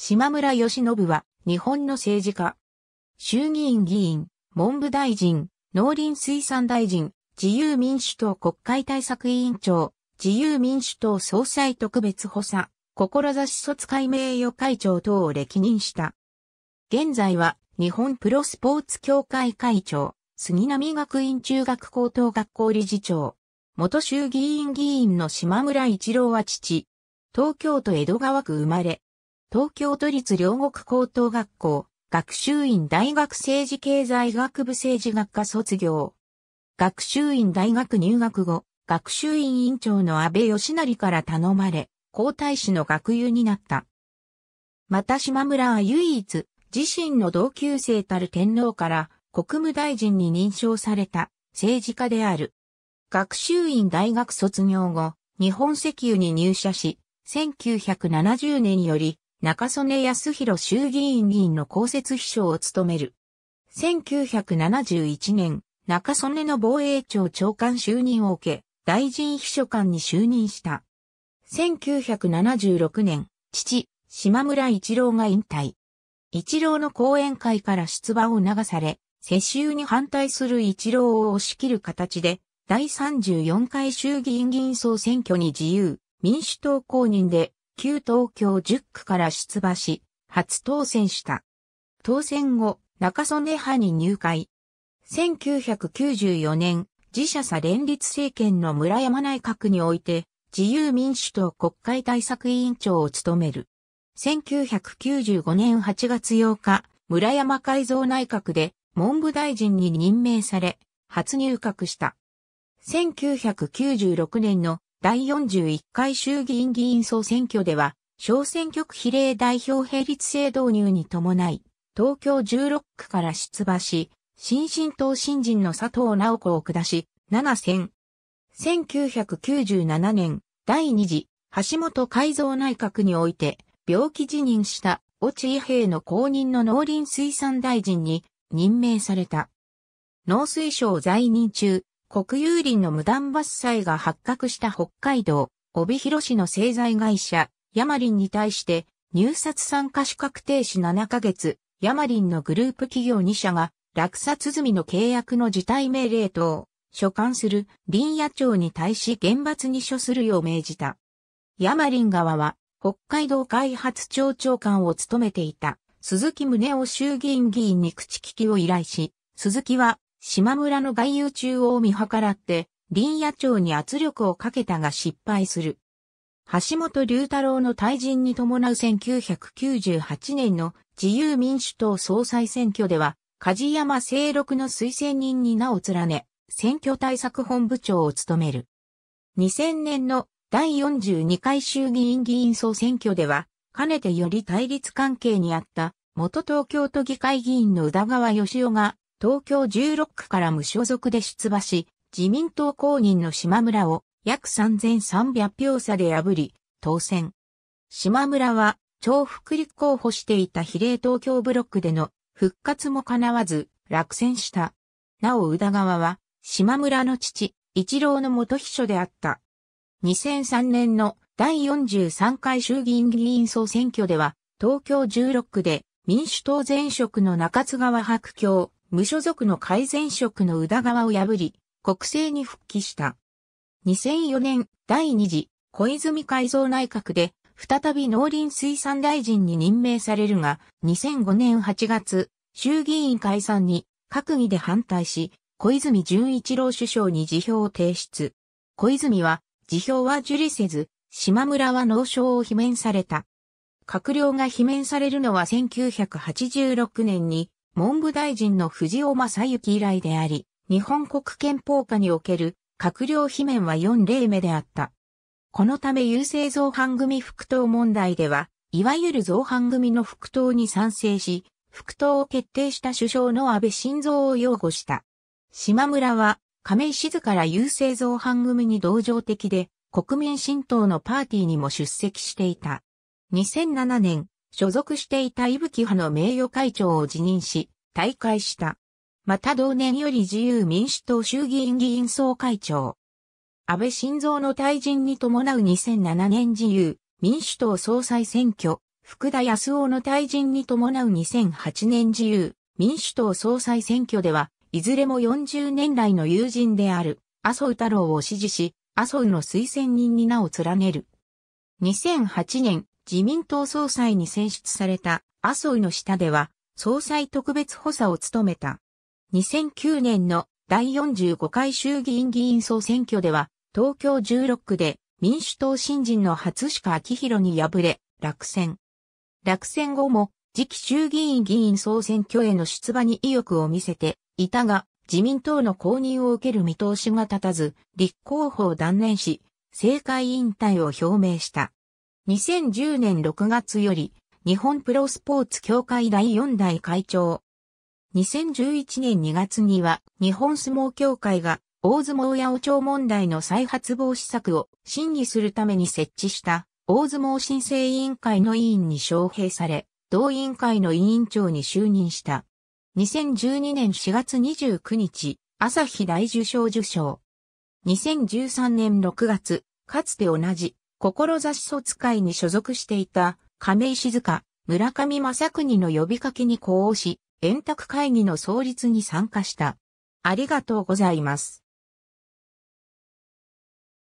島村義信は、日本の政治家。衆議院議員、文部大臣、農林水産大臣、自由民主党国会対策委員長、自由民主党総裁特別補佐、志卒会名誉会長等を歴任した。現在は、日本プロスポーツ協会会長、杉並学院中学高等学校理事長、元衆議院議員の島村一郎は父、東京都江戸川区生まれ、東京都立両国高等学校、学習院大学政治経済学部政治学科卒業。学習院大学入学後、学習院院長の安倍義成から頼まれ、皇太子の学友になった。また島村は唯一、自身の同級生たる天皇から国務大臣に認証された政治家である。学習院大学卒業後、日本石油に入社し、1970年より中曽根康弘衆議院議員の公設秘書を務める。1971年、中曽根の防衛庁長官就任を受け、大臣秘書官に就任した。1976年、父、島村一郎が引退。一郎の講演会から出馬を促され、世襲に反対する一郎を押し切る形で、第34回衆議院議員総選挙に自由、民主党公認で旧東京10区から出馬し、初当選した。当選後、中曽根派に入会。1994年、自社差連立政権の村山内閣において、自由民主党国会対策委員長を務める。1995年8月8日、村山改造内閣で文部大臣に任命され、初入閣した。1996年の第41回衆議院議員総選挙では、小選挙区比例代表並立制導入に伴い、東京16区から出馬し、新進党新人の佐藤直子を下し、7選。1997年、第2次、橋本改造内閣において、病気辞任した、越智伊兵の後任の農林水産大臣に任命された。農水省在任中、国有林の無断伐採が発覚した北海道、帯広市の製材会社、ヤマリンに対して、入札参加資格停止7ヶ月、ヤマリンのグループ企業2社が、落札済みの契約の辞退命令等、所管する林野庁に対し厳罰に処するよう命じた。ヤマリン側は、北海道開発庁長官を務めていた、鈴木宗男衆議院議員に口利きを依頼し、鈴木は島村の外遊中央を見計らって、林野町に圧力をかけたが失敗する。橋本龍太郎の退陣に伴う1998年の自由民主党総裁選挙では、梶山清六の推薦人に名を連ね、選挙対策本部長を務める。2000年の第42回衆議院議員総選挙では、かねてより対立関係にあった元東京都議会議員の宇田川義雄が東京16区から無所属で出馬し、自民党公認の島村を約3300票差で破り、当選。島村は、長福立候補していた比例東京ブロックでの復活も叶わず、落選した。なお宇田川は、島村の父、一郎の元秘書であった。2003年の第43回衆議院議員総選挙では、東京16区で民主党前職の中津川白京、無所属の改善職の宇田川を破り、国政に復帰した。2004年第2次小泉改造内閣で再び農林水産大臣に任命されるが、2005年8月、衆議院解散に閣議で反対し、小泉純一郎首相に辞表を提出。小泉は、辞表は受理せず、島村は農省を罷免された。閣僚が罷免されるのは1986年に文部大臣の藤尾正幸以来であり、日本国憲法下における閣僚罷免は4例目であった。このため優勢造反組副党問題では、いわゆる造反組の副党に賛成し、副党を決定した首相の安倍晋三を擁護した。島村は、亀井静から優勢造反組に同情的で、国民新党のパーティーにも出席していた。2007年、所属していた伊吹派の名誉会長を辞任し、退会した。また同年より自由民主党衆議院議員総会長。安倍晋三の退陣に伴う2007年自由民主党総裁選挙、福田康夫の退陣に伴う2008年自由民主党総裁選挙では、いずれも40年来の友人である麻生太郎を支持し、麻生の推薦人に名を連ねる。2008年自民党総裁に選出された麻生の下では総裁特別補佐を務めた。2009年の第45回衆議院議員総選挙では東京16区で民主党新人の初鹿明宏に敗れ落選。落選後も次期衆議院議員総選挙への出馬に意欲を見せていたが自民党の公認を受ける見通しが立たず立候補を断念し政界引退を表明した。2010年6月より、日本プロスポーツ協会第4代会長。2011年2月には、日本相撲協会が、大相撲八百長問題の再発防止策を審議するために設置した、大相撲申請委員会の委員に招聘され、同委員会の委員長に就任した。2012年4月29日、朝日大受賞受賞。2013年6月、かつて同じ志卒会に所属していた亀井静香、村上正国の呼びかけに呼応し、円卓会議の創立に参加した。ありがとうございます。